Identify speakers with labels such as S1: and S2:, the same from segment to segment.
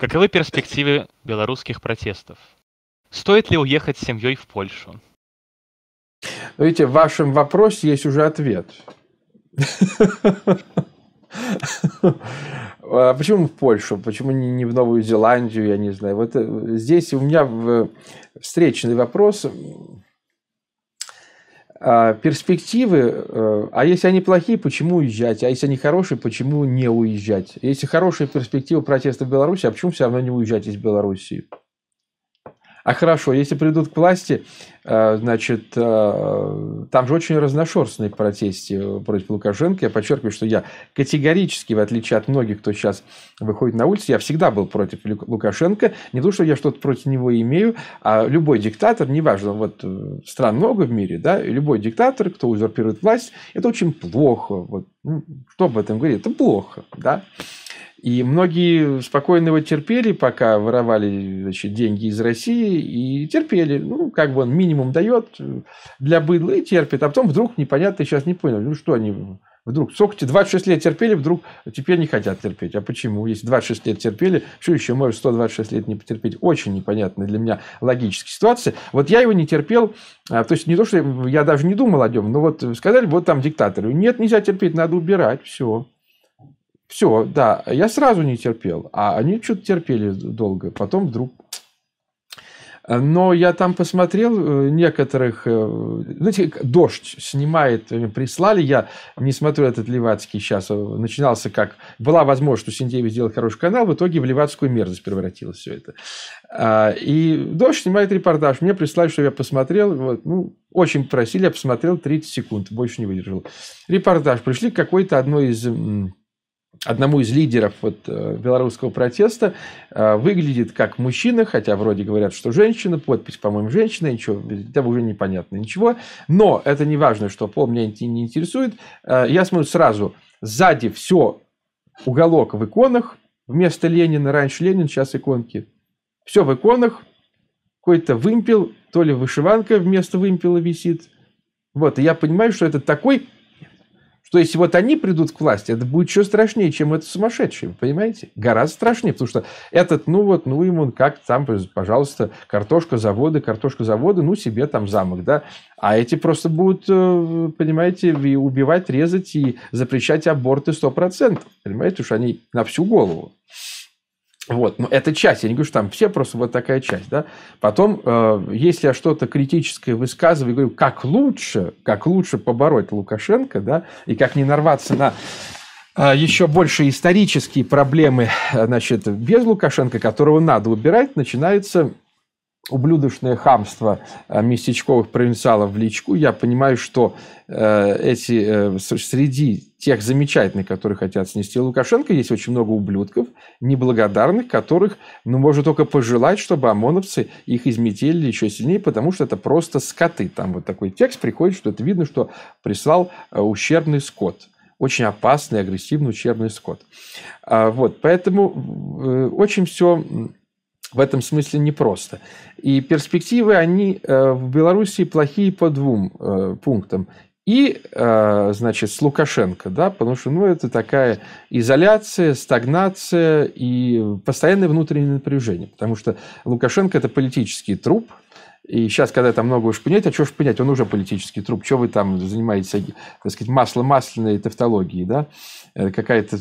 S1: Каковы перспективы белорусских протестов? Стоит ли уехать с семьей в Польшу? Ну, видите, в вашем вопросе есть уже ответ. А почему в Польшу? Почему не в Новую Зеландию? Я не знаю. Вот э, здесь у меня э, встречный вопрос. А, перспективы, э, а если они плохие, почему уезжать? А если они хорошие, почему не уезжать? Если хорошие перспективы протеста в Беларуси, а почему все равно не уезжать из Беларуси? А хорошо, если придут к власти, э, значит, э, там же очень разношерстные протесты э, против Лукашенко. Я подчеркиваю, что я категорически, в отличие от многих, кто сейчас выходит на улицу, я всегда был против Лукашенко. Не то, что я что-то против него имею, а любой диктатор, неважно, вот стран много в мире, да, любой диктатор, кто узурпирует власть, это очень плохо. Вот, ну, что об этом говорить? Это плохо, да. И многие спокойно его терпели, пока воровали значит, деньги из России, и терпели. Ну, как бы он минимум дает для быдла и терпит. А потом вдруг непонятно, сейчас не понял, ну что они вдруг, сколько 26 лет терпели, вдруг теперь не хотят терпеть. А почему? Если 26 лет терпели, что еще может 126 лет не потерпеть? Очень непонятная для меня логическая ситуация. Вот я его не терпел, а, то есть не то, что я даже не думал о нем, но вот сказали, вот там диктаторы. Нет, нельзя терпеть, надо убирать, все. Все, да, я сразу не терпел, а они что-то терпели долго, потом вдруг... Но я там посмотрел э, некоторых... Э, знаете, дождь снимает, э, прислали. Я не смотрю этот Левацкий сейчас. Начинался как... Была возможность у Синдеева сделать хороший канал, в итоге в левацкую мерзость превратилось все это. А, и дождь снимает репортаж. Мне прислали, что я посмотрел. Вот, ну, очень просили, я посмотрел 30 секунд, больше не выдержал. Репортаж. Пришли к какой-то одной из одному из лидеров вот, э, белорусского протеста э, выглядит как мужчина, хотя вроде говорят, что женщина, подпись, по-моему, женщина, ничего, там уже непонятно ничего. Но это не важно, что пол меня не интересует. Э, я смотрю сразу, сзади все уголок в иконах, вместо Ленина, раньше Ленин, сейчас иконки. Все в иконах, какой-то вымпел, то ли вышиванка вместо вымпела висит. Вот, и я понимаю, что это такой что если вот они придут к власти, это будет еще страшнее, чем это сумасшедшие, понимаете? Гораздо страшнее, потому что этот, ну вот, ну ему он как там, пожалуйста, картошка заводы, картошка заводы, ну себе там замок, да? А эти просто будут, э, понимаете, убивать, резать и запрещать аборты 100%, понимаете, уж они на всю голову. Вот, но ну, это часть, я не говорю, что там все, просто вот такая часть, да. Потом, э, если я что-то критическое высказываю, говорю, как лучше, как лучше побороть Лукашенко, да, и как не нарваться на э, еще больше исторические проблемы, э, значит, без Лукашенко, которого надо убирать, начинается ублюдочное хамство э, местечковых провинциалов в личку. Я понимаю, что э, эти э, среди тех замечательных, которые хотят снести Лукашенко, есть очень много ублюдков, неблагодарных, которых ну, можно только пожелать, чтобы ОМОНовцы их изметели еще сильнее, потому что это просто скоты. Там вот такой текст приходит, что это видно, что прислал э, ущербный скот. Очень опасный, агрессивный, ущербный скот. А, вот, поэтому э, очень все в этом смысле непросто. И перспективы, они э, в Беларуси плохие по двум пунктам и, э, значит, с Лукашенко, да, потому что, ну, это такая изоляция, стагнация и постоянное внутреннее напряжение, потому что Лукашенко – это политический труп, и сейчас, когда там много уж шпынять, а что шпынять? Он уже политический труп. Что вы там занимаетесь, э, так сказать, масло-масляной тавтологией, да? Э, какая-то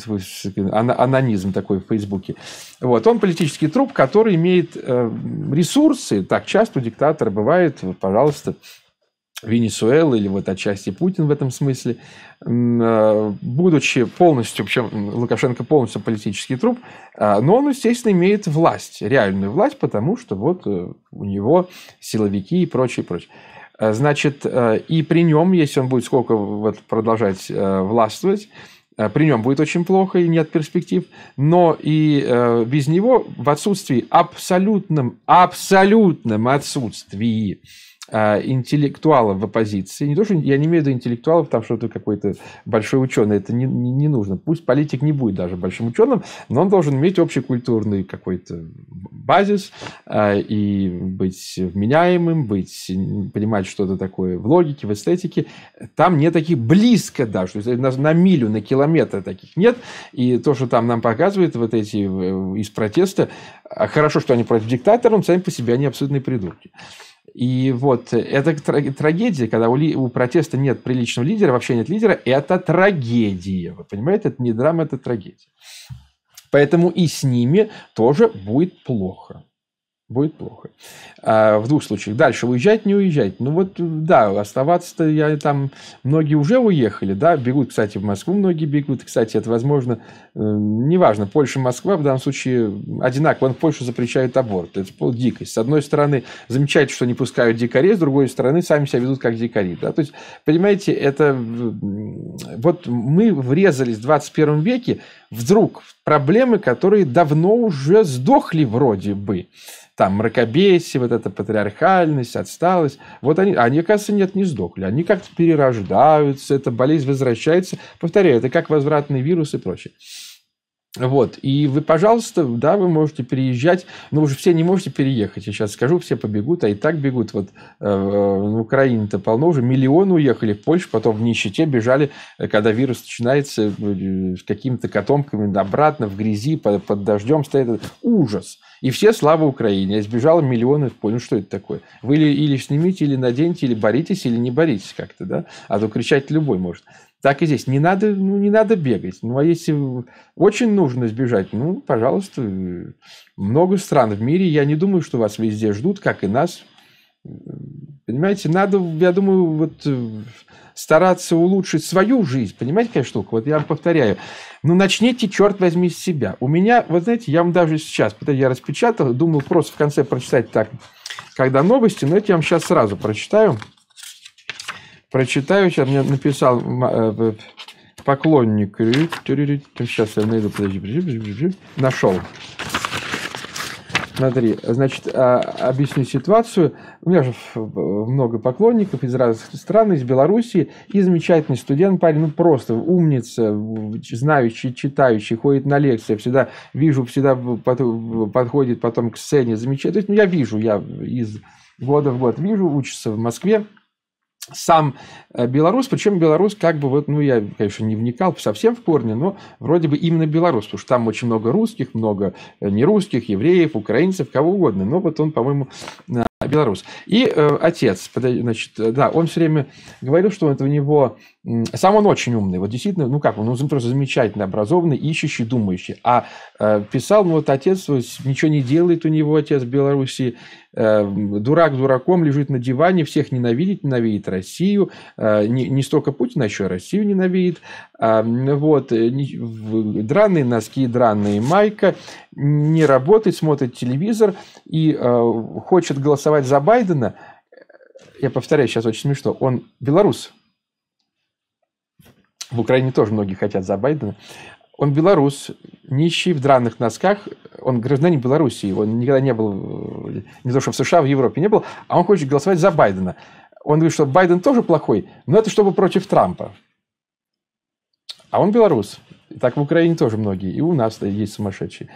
S1: анонизм такой в Фейсбуке. Вот. Он политический труп, который имеет ресурсы. Так часто у диктатора бывает, пожалуйста, Венесуэлы или в этой части Путин в этом смысле, э, будучи полностью, причем Лукашенко полностью политический труп, э, но он, естественно, имеет власть, реальную власть, потому что вот э, у него силовики и прочее, прочее. Значит, и при нем, если он будет сколько вот продолжать властвовать, при нем будет очень плохо и нет перспектив, но и э, без него в отсутствии абсолютном, абсолютном отсутствии а, интеллектуалов в оппозиции. Не то, что я не имею в виду интеллектуалов, там что то какой-то большой ученый, это не, не, не нужно. Пусть политик не будет даже большим ученым, но он должен иметь общекультурный какой-то базис а, и быть вменяемым, быть, понимать что-то такое в логике, в эстетике. Там не таких близко даже, то есть на, на милю, на километр таких нет. И то, что там нам показывают вот эти э, из протеста, а хорошо, что они против диктатора, но сами по себе они абсолютные придурки. И вот э, это трагедия, когда у, ли, у протеста нет приличного лидера, вообще нет лидера, это трагедия. Вы понимаете, это не драма, это трагедия. Поэтому и с ними тоже будет плохо. Будет плохо. А, в двух случаях. Дальше уезжать, не уезжать. Ну вот, да, оставаться-то я там... Многие уже уехали, да, бегут, кстати, в Москву многие бегут. Кстати, это возможно, э, неважно, Польша, Москва в данном случае одинаково. В Польшу запрещают аборт. Это пол дикость. С одной стороны, замечательно, что не пускают дикарей, с другой стороны, сами себя ведут как дикари. Да? То есть, понимаете, это... Вот мы врезались в 21 веке вдруг проблемы, которые давно уже сдохли вроде бы. Там мракобесие, вот эта патриархальность, отсталость. Вот они, они, кажется, нет, не сдохли. Они как-то перерождаются, эта болезнь возвращается. Повторяю, это как возвратный вирус и прочее. Вот, и вы, пожалуйста, да, вы можете переезжать, но уже все не можете переехать, я сейчас скажу, все побегут, а и так бегут, вот э, в ну, Украине-то полно уже, миллионы уехали в Польшу, потом в нищете бежали, э, когда вирус начинается, э, с какими-то котомками обратно, в грязи, под, под дождем стоит, ужас, и все слава Украине, сбежало миллионы в Польшу, ну что это такое? Вы или, или снимите, или наденьте, или боритесь, или не боритесь как-то, да, а то кричать любой может, так и здесь. Не надо, ну, не надо бегать. Ну, а если очень нужно сбежать, ну, пожалуйста, много стран в мире. Я не думаю, что вас везде ждут, как и нас. Понимаете, надо, я думаю, вот э, стараться улучшить свою жизнь. Понимаете, какая штука? Вот я вам повторяю. Ну, начните, черт возьми, с себя. У меня, вот знаете, я вам даже сейчас, я распечатал, думал просто в конце прочитать так, когда новости, но это я вам сейчас сразу прочитаю прочитаю, сейчас мне написал э, поклонник. Сейчас я найду, подожди, подожди, подожди. Нашел. Смотри, значит, а, объясню ситуацию. У меня же много поклонников из разных стран, из Белоруссии. И замечательный студент, парень, ну просто умница, знающий, читающий, ходит на лекции. Всегда вижу, всегда подходит потом к сцене. Замечательно. То есть, ну, я вижу, я из года в год вижу, учится в Москве сам э, белорус, причем белорус как бы, вот, ну, я, конечно, не вникал совсем в корни, но вроде бы именно белорус, потому что там очень много русских, много э, нерусских, евреев, украинцев, кого угодно. Но вот он, по-моему, белорус. И э, отец, значит, э, да, он все время говорил, что это у него... Сам он очень умный, вот действительно, ну как, он, он просто замечательно образованный, ищущий, думающий. А э, писал, ну вот отец вот, ничего не делает у него, отец в Беларуси, э, дурак дураком лежит на диване, всех ненавидит, ненавидит Россию, э, не, не столько Путина, еще и Россию ненавидит. Э, вот, э, драные носки, драные майка, не работает, смотрит телевизор и э, хочет голосовать голосовать за Байдена, я повторяю, сейчас очень смешно, он белорус. В Украине тоже многие хотят за Байдена. Он белорус, нищий, в драных носках. Он гражданин Белоруссии. Он никогда не был, э, не то что в США, а в Европе не был. А он хочет голосовать за Байдена. Он говорит, что Байден тоже плохой, но это чтобы против Трампа. А он белорус. И так в Украине тоже многие. И у нас есть сумасшедшие.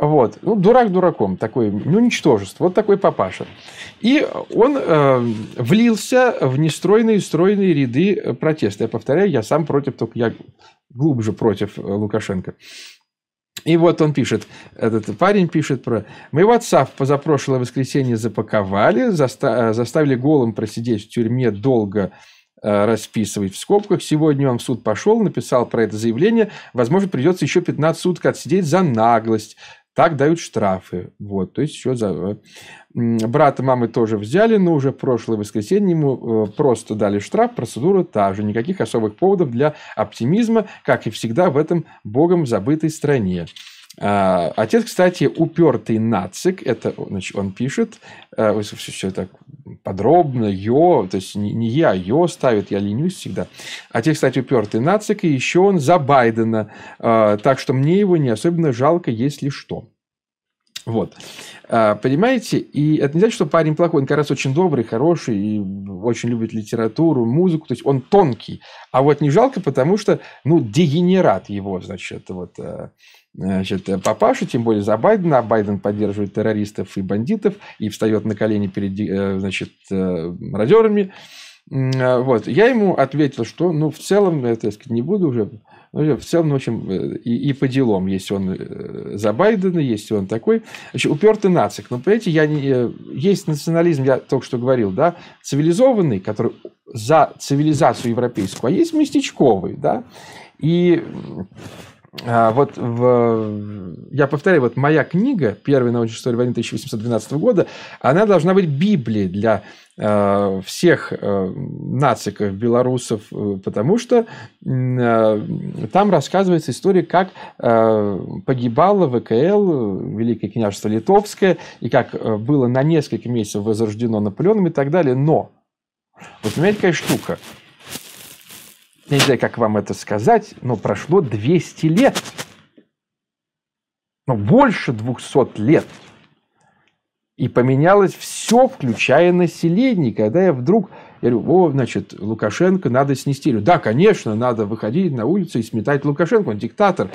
S1: Вот. Ну, дурак дураком такой, ну, ничтожество. Вот такой папаша. И он э, влился в нестройные стройные ряды э, протеста. Я повторяю, я сам против, только я глубже против э, Лукашенко. И вот он пишет, этот парень пишет про... Моего отца в позапрошлое воскресенье запаковали, заста... Э, заставили голым просидеть в тюрьме долго расписывать в скобках. Сегодня он в суд пошел, написал про это заявление. Возможно, придется еще 15 суток отсидеть за наглость. Так дают штрафы. Вот, то есть еще за... Э, брата мамы тоже взяли, но уже в прошлое воскресенье ему э, просто дали штраф, процедура та же. Никаких особых поводов для оптимизма, как и всегда в этом богом забытой стране. А, отец, кстати, упертый нацик, это значит, он пишет, все, э, все так подробно, йо, то есть не, не я, йо ставит, я ленюсь всегда. Отец, кстати, упертый нацик, и еще он за Байдена, а, так что мне его не особенно жалко, если что. Вот. А, понимаете? И это не значит, что парень плохой. Он как раз очень добрый, хороший и очень любит литературу, музыку. То есть он тонкий. А вот не жалко, потому что, ну, дегенерат его, значит, вот, э, значит, э, папашу тем более за Байдена. А Байден поддерживает террористов и бандитов и встает на колени перед, э, значит, мародерами. Вот. Я ему ответил, что, ну, в целом, ну, я, так сказать, не буду уже ну, в целом, в общем, э, и, и по делам. Есть он э, за Байдена, есть он такой. вообще упертый нацик. Но, понимаете, я не... Э, есть национализм, я только что говорил, да, цивилизованный, который за цивилизацию европейскую, а есть местечковый, да. И а, вот в, я повторяю, вот моя книга, первая научная история войны 1812 года, она должна быть Библией для э, всех э, нациков, белорусов, э, потому что э, там рассказывается история, как э, погибало ВКЛ, Великое княжество Литовское, и как было на несколько месяцев возрождено Наполеоном и так далее. Но, вот понимаете, какая штука – я не знаю, как вам это сказать, но прошло 200 лет. но ну, больше 200 лет. И поменялось все, включая население. Когда я вдруг я говорю, о, значит, Лукашенко надо снести. Я говорю, да, конечно, надо выходить на улицу и сметать Лукашенко, он диктатор.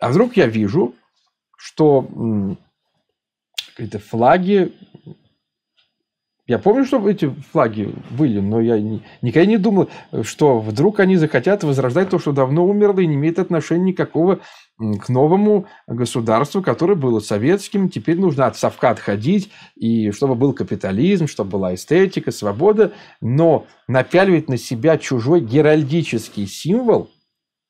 S1: А вдруг я вижу, что какие-то флаги я помню, что эти флаги были, но я не, никогда не думал, что вдруг они захотят возрождать то, что давно умерло и не имеет отношения никакого к новому государству, которое было советским. Теперь нужно от совка отходить, и чтобы был капитализм, чтобы была эстетика, свобода. Но напяливать на себя чужой геральдический символ –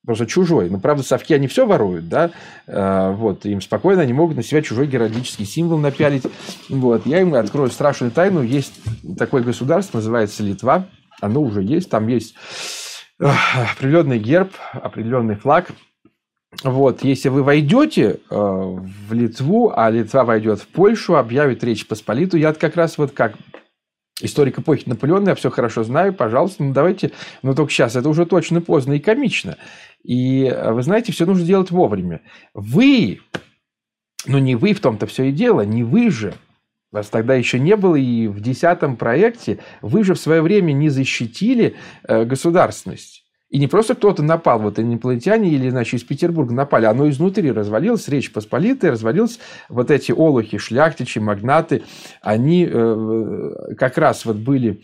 S1: просто чужой. Ну, правда, совки, они все воруют, да, э, вот, им спокойно они могут на себя чужой геральдический символ напялить. Вот, я им открою страшную тайну. Есть такое государство, называется Литва, оно уже есть, там есть определенный герб, определенный флаг. Вот, если вы войдете э, в Литву, а Литва войдет в Польшу, объявит Речь Посполиту, я как раз вот как историк эпохи Наполеона, я все хорошо знаю, пожалуйста, ну давайте, но ну, только сейчас, это уже точно поздно и комично. И э, вы знаете, все нужно делать вовремя. Вы, ну не вы в том-то все и дело, не вы же, вас тогда еще не было, и в десятом проекте вы же в свое время не защитили э, государственность. И не просто кто-то напал, вот инопланетяне или, значит, из Петербурга напали, оно изнутри развалилось, Речь Посполитая развалилась, вот эти олухи, шляхтичи, магнаты, они э, э как раз вот были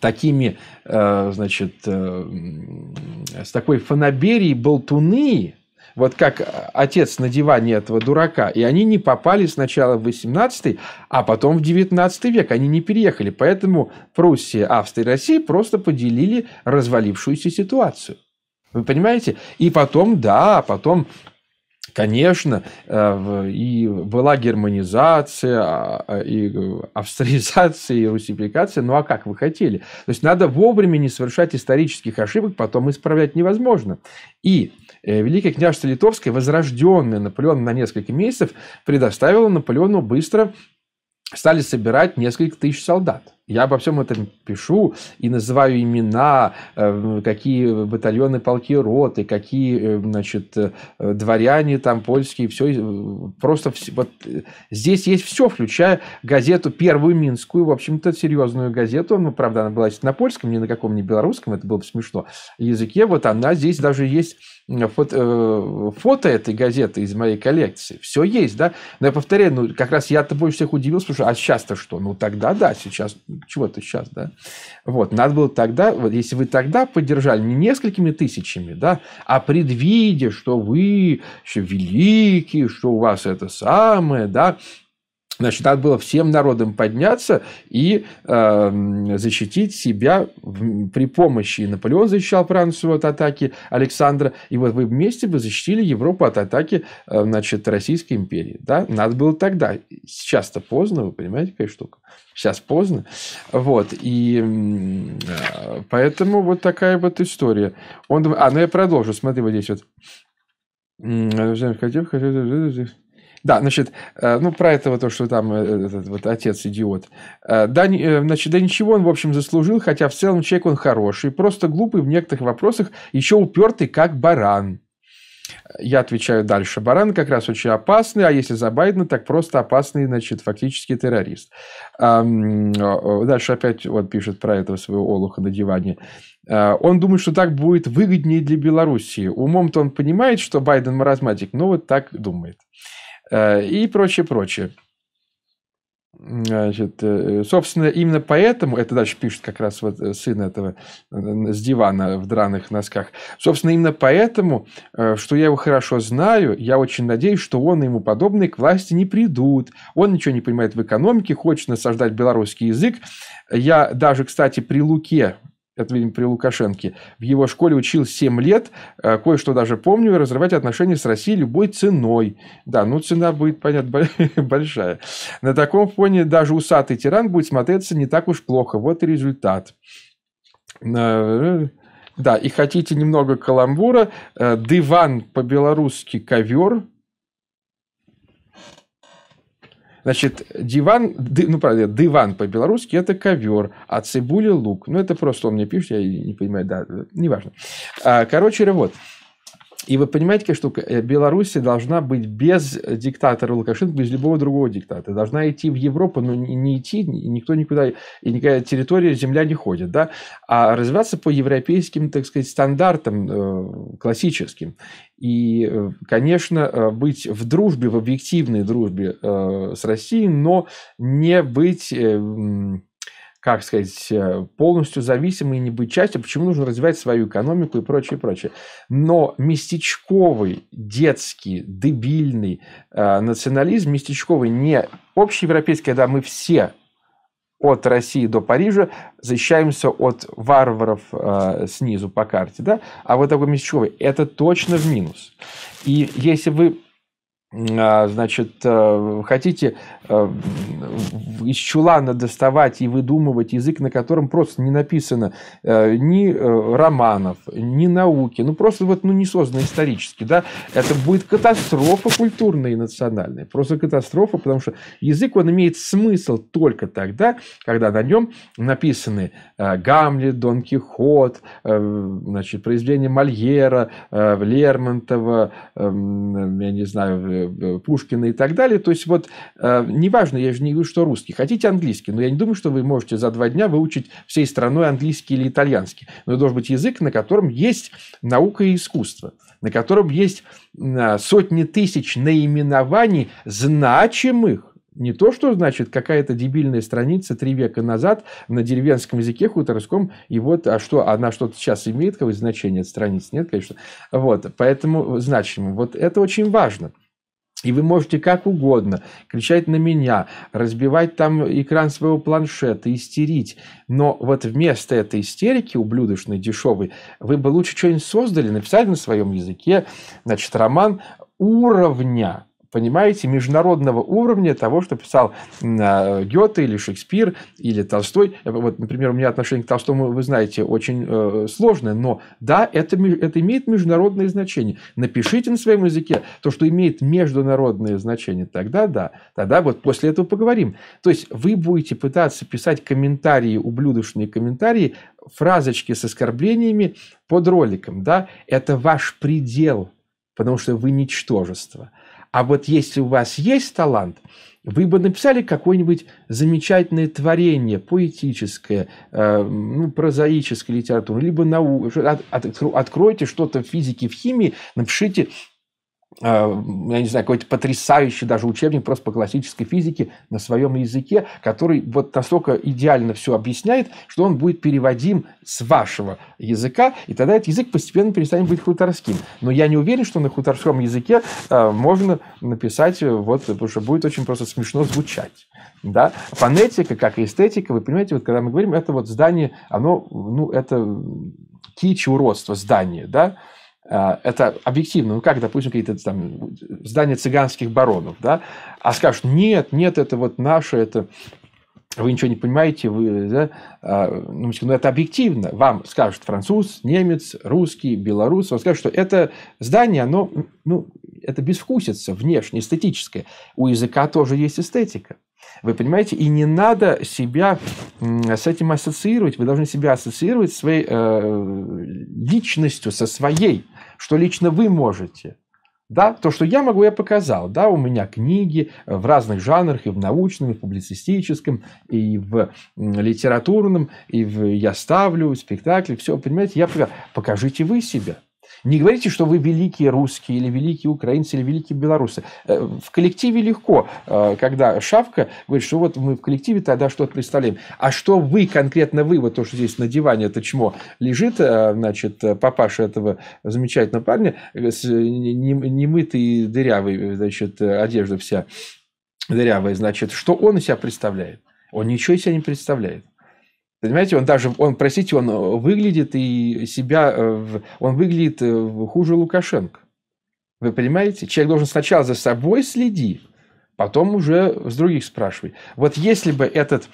S1: такими, э, значит, э, с такой фанаберией болтуны, вот как э, отец на диване этого дурака. И они не попали сначала в 18 а потом в 19 век. Они не переехали. Поэтому Пруссия, Австрия и Россия просто поделили развалившуюся ситуацию. Вы понимаете? И потом, да, потом Конечно, э, и была германизация, а, а, и э, австризация, и русификация. Ну а как вы хотели? То есть надо вовремя не совершать исторических ошибок, потом исправлять невозможно. И Э, Великое княжество Литовское, возрожденное Наполеоном на несколько месяцев, предоставило Наполеону быстро стали собирать несколько тысяч солдат. Я обо всем этом пишу и называю имена, э, какие батальоны, полки, роты, какие, э, значит, дворяне там польские, все, просто вот здесь есть все, включая газету «Первую Минскую», в общем-то, серьезную газету, ну, правда, она была на польском, ни на каком не белорусском, это было бы смешно, языке, вот она здесь даже есть Э, фото, э, фото этой газеты из моей коллекции. Все есть, да? Но я повторяю, ну, как раз я-то больше всех удивился, потому что, а сейчас-то что? Ну, тогда да, сейчас, чего-то сейчас, да? Вот, надо было тогда, вот, если вы тогда поддержали не несколькими тысячами, да, а предвидя, что вы еще великие, что у вас это самое, да, Значит, надо было всем народам подняться и э, защитить себя в, при помощи. И Наполеон защищал Францию от атаки Александра. И вот вы вместе бы защитили Европу от атаки э, значит, Российской империи. Да? Надо было тогда. Сейчас-то поздно, вы понимаете, какая штука. Сейчас поздно. Вот. И э, поэтому вот такая вот история. Он, а, ну я продолжу. Смотри, вот здесь вот. Э, хотел, хотел, хотел, хотел. Да, значит, э, ну, про этого то, что там э, этот вот отец идиот. Э, да, значит, да ничего он, в общем, заслужил, хотя в целом человек он хороший, просто глупый в некоторых вопросах, еще упертый, как баран. Я отвечаю дальше. Баран как раз очень опасный, а если за Байдена, так просто опасный, значит, фактически террорист. Дальше опять вот пишет про этого своего Олуха на диване. Он думает, что так будет выгоднее для Белоруссии. Умом-то он понимает, что Байден маразматик, но вот так думает. Э, и прочее, прочее. Значит, э, собственно, именно поэтому, это дальше пишет как раз вот э, сын этого с дивана в драных носках, собственно, именно поэтому, что я его хорошо знаю, я очень надеюсь, что он и ему подобные к власти не придут. Он ничего не понимает в экономике, хочет насаждать белорусский язык. Я даже, кстати, при Луке, это, видимо, при Лукашенке, в его школе учил 7 лет, э, кое-что даже помню, разрывать отношения с Россией любой ценой. Да, ну цена будет, понятно, большая. На таком фоне даже усатый тиран будет смотреться не так уж плохо. Вот и результат. Э, да, и хотите немного каламбура, э, диван по-белорусски ковер – Значит, диван, ды, ну, правда, диван по-белорусски – это ковер, а цибуля – лук. Ну, это просто он мне пишет, я не понимаю, да, неважно. А, короче, вот. И вы понимаете, какая штука? Э, Беларусь должна быть без диктатора Лукашенко, без любого другого диктатора. Должна идти в Европу, но не идти, никто никуда, и никакая территория, земля не ходит, да? А развиваться по европейским, так сказать, стандартам э, классическим. И, э, конечно, быть в дружбе, в объективной дружбе с Россией, но не быть как сказать, э, полностью зависимой и не быть частью, почему нужно развивать свою экономику и прочее, прочее. Но местечковый, детский, дебильный э, национализм, местечковый, не общеевропейский, когда мы все от России до Парижа защищаемся от варваров э, снизу по карте, да, а вот такой местечковый, это точно в минус. И если вы а, значит, э, хотите э, из чулана доставать и выдумывать язык, на котором просто не написано э, ни романов, ни науки, ну просто вот ну, не создано исторически, да, это будет катастрофа культурная и национальная, просто катастрофа, потому что язык, он имеет смысл только тогда, когда на нем написаны Гамлет, Дон Кихот, значит, произведения Мольера, Лермонтова, эм, я не знаю, Э, Пушкина и так далее. То есть, вот, э, неважно, я же не говорю, что русский. Хотите английский, но я не думаю, что вы можете за два дня выучить всей страной английский или итальянский. Но это должен быть язык, на котором есть наука и искусство, на котором есть а, сотни тысяч наименований значимых, не то, что значит какая-то дебильная страница три века назад на деревенском языке хуторском, и вот, а что, она что-то сейчас имеет какое значение от страниц? Нет, конечно. Вот, поэтому значимо. Вот это очень важно. И вы можете как угодно кричать на меня, разбивать там экран своего планшета, истерить. Но вот вместо этой истерики, ублюдочной, дешевой, вы бы лучше что-нибудь создали, написали на своем языке, значит, роман уровня, понимаете, международного уровня того, что писал а, Гёте или Шекспир или Толстой. Вот, например, у меня отношение к Толстому, вы знаете, очень э, сложное, но да, это, это имеет международное значение. Напишите на своем языке то, что имеет международное значение, тогда да, тогда вот после этого поговорим. То есть вы будете пытаться писать комментарии, ублюдочные комментарии, фразочки с оскорблениями под роликом, да, это ваш предел, потому что вы ничтожество. А вот если у вас есть талант, вы бы написали какое-нибудь замечательное творение, поэтическое, э, ну, прозаическое литературу, либо науку. откройте что-то в физике, в химии, напишите а, я не знаю, какой-то потрясающий даже учебник просто по классической физике на своем языке, который вот настолько идеально все объясняет, что он будет переводим с вашего языка, и тогда этот язык постепенно перестанет быть хуторским. Но я не уверен, что на хуторском языке а, можно написать, вот, потому что будет очень просто смешно звучать. Да? Фонетика, как и эстетика, вы понимаете, вот когда мы говорим, это вот здание, оно, ну, это кич уродство здания, да, а, это объективно, ну как, допустим, какие-то там здания цыганских баронов, да, а скажут, нет, нет, это вот наше, это вы ничего не понимаете, вы, да, а, ну, ну, это объективно. Вам скажут француз, немец, русский, белорус, он скажут, что это здание, оно, ну, это безвкусица внешне, эстетическое. У языка тоже есть эстетика. Вы понимаете? И не надо себя с этим ассоциировать. Вы должны себя ассоциировать своей э, личностью, со своей, что лично вы можете. Да, то, что я могу, я показал. Да, у меня книги в разных жанрах, и в научном, и в публицистическом, и в литературном, и в я ставлю спектакли, все, понимаете, я показал. Покажите вы себя. Не говорите, что вы великие русские или великие украинцы или великие белорусы. Э, в коллективе легко, э, когда Шавка говорит, что вот мы в коллективе тогда что-то представляем. А что вы, конкретно вы, вот то, что здесь на диване это чмо лежит, э, значит, папаша этого замечательного парня, немытый, дырявый, значит, одежда вся дырявая, значит, что он из себя представляет? Он ничего из себя не представляет. Понимаете, он даже, он, простите, он э, выглядит и себя, э, он выглядит э, хуже Лукашенко. Вы понимаете? Человек должен сначала за собой следить, потом уже с других спрашивать. Вот если бы этот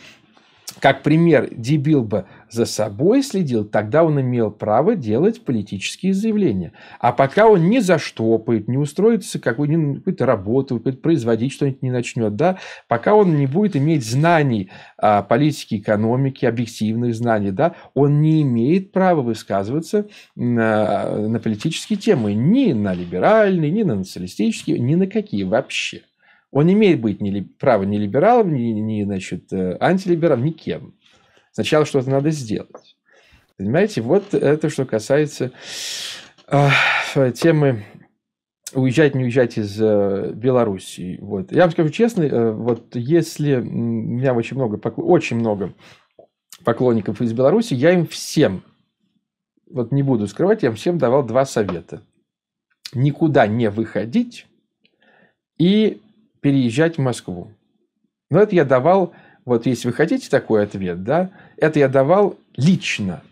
S1: как пример, дебил бы за собой следил, тогда он имел право делать политические заявления. А пока он не заштопает, не устроится какую то какую работу, производить что-нибудь не начнет, да, пока он не будет иметь знаний а, политики, экономики, объективных знаний, да, он не имеет права высказываться на, на политические темы, ни на либеральные, ни на националистические, ни на какие вообще. Он не имеет быть ни, права ни либералом, ни, ни значит, э, антилибералом, никем. Сначала что-то надо сделать. Понимаете, вот это что касается э, темы уезжать, не уезжать из э, Белоруссии. Вот. Я вам скажу честно, э, вот если у меня очень много, очень много поклонников из Беларуси, я им всем, вот не буду скрывать, я им всем давал два совета. Никуда не выходить и переезжать в Москву. Но это я давал, вот если вы хотите такой ответ, да, это я давал лично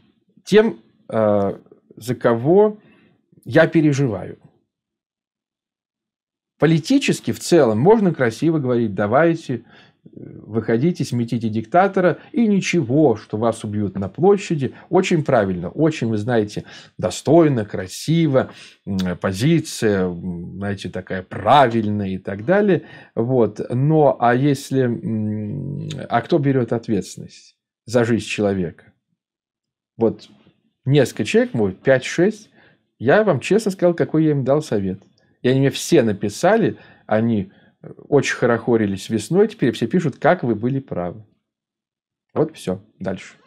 S1: тем, э, за кого я переживаю. Политически в целом можно красиво говорить, давайте выходите, сметите диктатора, и ничего, что вас убьют на площади. Очень правильно, очень, вы знаете, достойно, красиво, позиция, знаете, такая правильная и так далее. Вот. Но, а если... А кто берет ответственность за жизнь человека? Вот несколько человек, может, 5-6, я вам честно сказал, какой я им дал совет. И они мне все написали, они очень хорохорились весной, теперь все пишут, как вы были правы. Вот все. Дальше.